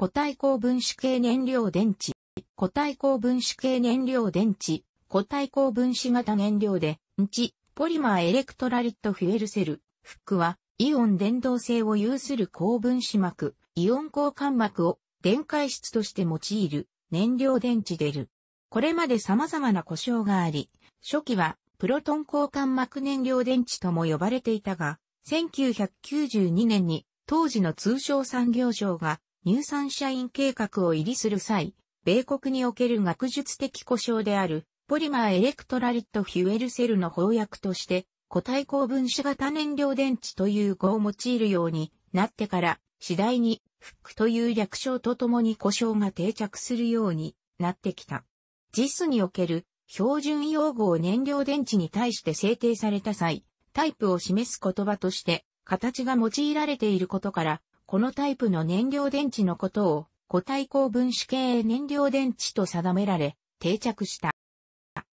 固体高分子系燃料電池。固体高分子系燃料電池。固体高分子型燃料で、んち、ポリマーエレクトラリットフュエルセル。フックは、イオン電動性を有する高分子膜、イオン交換膜を電解質として用いる燃料電池でる。これまで様々な故障があり、初期はプロトン交換膜燃料電池とも呼ばれていたが、1992年に当時の通商産業省が入産社員計画を入りする際、米国における学術的故障である、ポリマーエレクトラリットフュエルセルの翻訳として、固体高分子型燃料電池という語を用いるようになってから、次第に、フックという略称とともに故障が定着するようになってきた。JIS における標準用語を燃料電池に対して制定された際、タイプを示す言葉として形が用いられていることから、このタイプの燃料電池のことを固体高分子系燃料電池と定められ、定着した。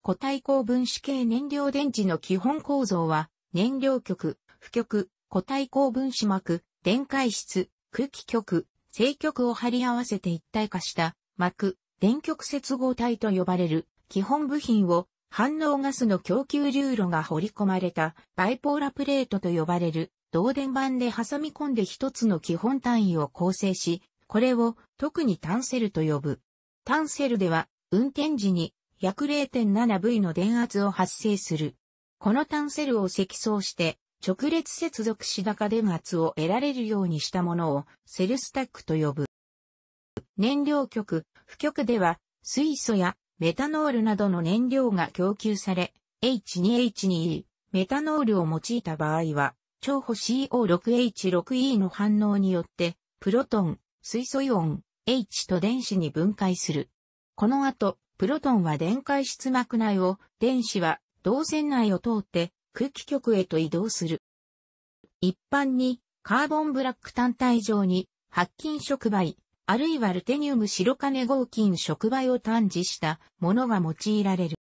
固体高分子系燃料電池の基本構造は、燃料極、負極、固体高分子膜、電解質、空気極、正極を貼り合わせて一体化した膜、電極接合体と呼ばれる基本部品を反応ガスの供給流路が掘り込まれたバイポーラプレートと呼ばれる導電板で挟み込んで一つの基本単位を構成し、これを特にタンセルと呼ぶ。タンセルでは、運転時に約 0.7V の電圧を発生する。このタンセルを積層して、直列接続し高電圧を得られるようにしたものをセルスタックと呼ぶ。燃料局、負局では水素やメタノールなどの燃料が供給され、H2H2E、メタノールを用いた場合は超補 CO6H6E の反応によって、プロトン、水素イオン、H と電子に分解する。この後、プロトンは電解質膜内を、電子は導線内を通って空気極へと移動する。一般に、カーボンブラック単体上に、白金触媒、あるいはルテニウム白金合金触媒を探示したものが用いられる。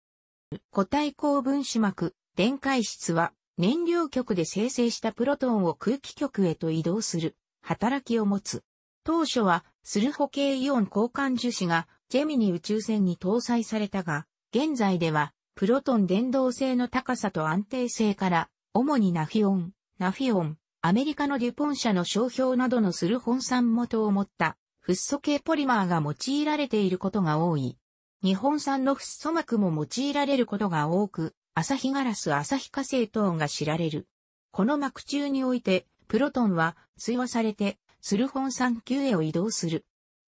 固体高分子膜、電解質は燃料極で生成したプロトンを空気極へと移動する働きを持つ。当初はスルホ系イオン交換樹脂がジェミニ宇宙船に搭載されたが、現在ではプロトン伝導性の高さと安定性から主にナフィオン、ナフィオン、アメリカのデュポン社の商標などのスルホン酸元を持ったフッ素系ポリマーが用いられていることが多い。日本産のフッ素膜も用いられることが多く、日ガラス旭化成等が知られる。この膜中において、プロトンは追和されて、スルフォン酸球へを移動する。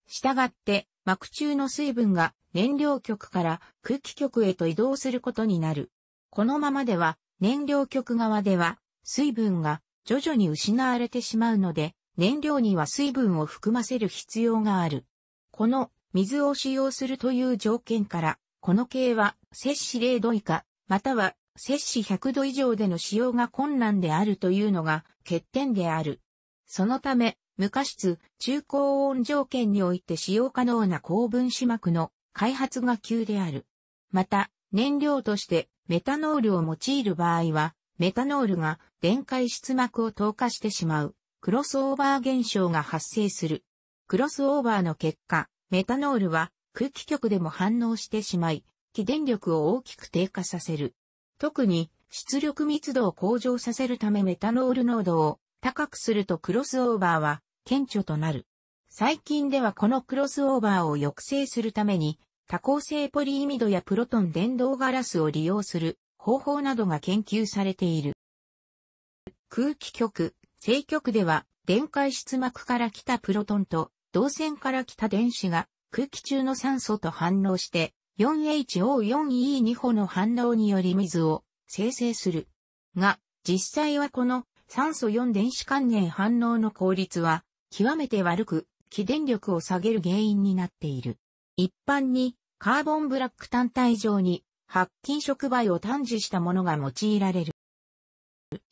したがって、膜中の水分が燃料極から空気極へと移動することになる。このままでは、燃料極側では、水分が徐々に失われてしまうので、燃料には水分を含ませる必要がある。この水を使用するという条件から、この系は摂氏0度以下、または摂氏100度以上での使用が困難であるというのが欠点である。そのため、無過失、中高温条件において使用可能な高分子膜の開発が急である。また、燃料としてメタノールを用いる場合は、メタノールが電解質膜を透過してしまう、クロスオーバー現象が発生する。クロスオーバーの結果、メタノールは空気局でも反応してしまい、起電力を大きく低下させる。特に出力密度を向上させるためメタノール濃度を高くするとクロスオーバーは顕著となる。最近ではこのクロスオーバーを抑制するために多孔性ポリイミドやプロトン電動ガラスを利用する方法などが研究されている。空気極、正極では電解質膜から来たプロトンと導線から来た電子が空気中の酸素と反応して 4HO4E2 歩の反応により水を生成する。が、実際はこの酸素4電子関連反応の効率は極めて悪く、起電力を下げる原因になっている。一般にカーボンブラック単体上に白金触媒を探知したものが用いられる。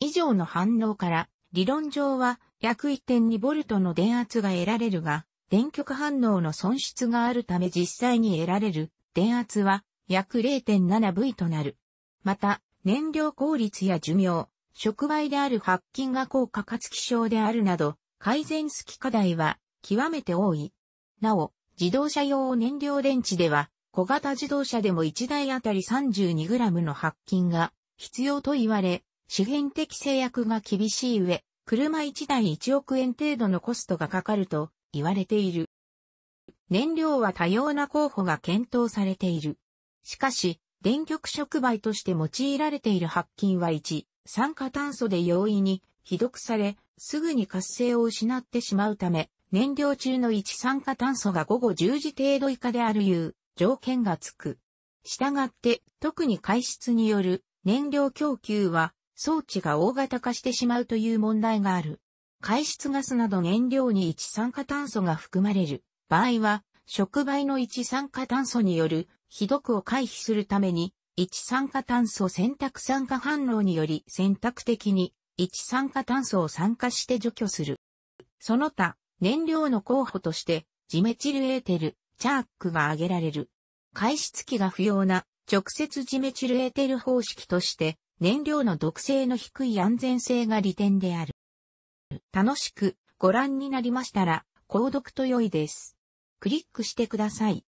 以上の反応から理論上は約 1.2V の電圧が得られるが、電極反応の損失があるため実際に得られる電圧は約 0.7V となる。また、燃料効率や寿命、触媒である白菌が効果かつ希少であるなど、改善すき課題は極めて多い。なお、自動車用燃料電池では、小型自動車でも1台あたり 32g の白菌が必要と言われ、資源的制約が厳しい上、車1台1億円程度のコストがかかると言われている。燃料は多様な候補が検討されている。しかし、電極触媒として用いられている白金は1、酸化炭素で容易に、被毒され、すぐに活性を失ってしまうため、燃料中の一酸化炭素が午後10時程度以下であるいう条件がつく。したがって、特に海質による燃料供給は装置が大型化してしまうという問題がある。海質ガスなど燃料に一酸化炭素が含まれる。場合は、触媒の一酸化炭素による、非毒を回避するために、一酸化炭素選択酸化反応により選択的に一酸化炭素を酸化して除去する。その他、燃料の候補として、ジメチルエーテル、チャークが挙げられる。回出器が不要な直接ジメチルエーテル方式として、燃料の毒性の低い安全性が利点である。楽しくご覧になりましたら、購読と良いです。クリックしてください。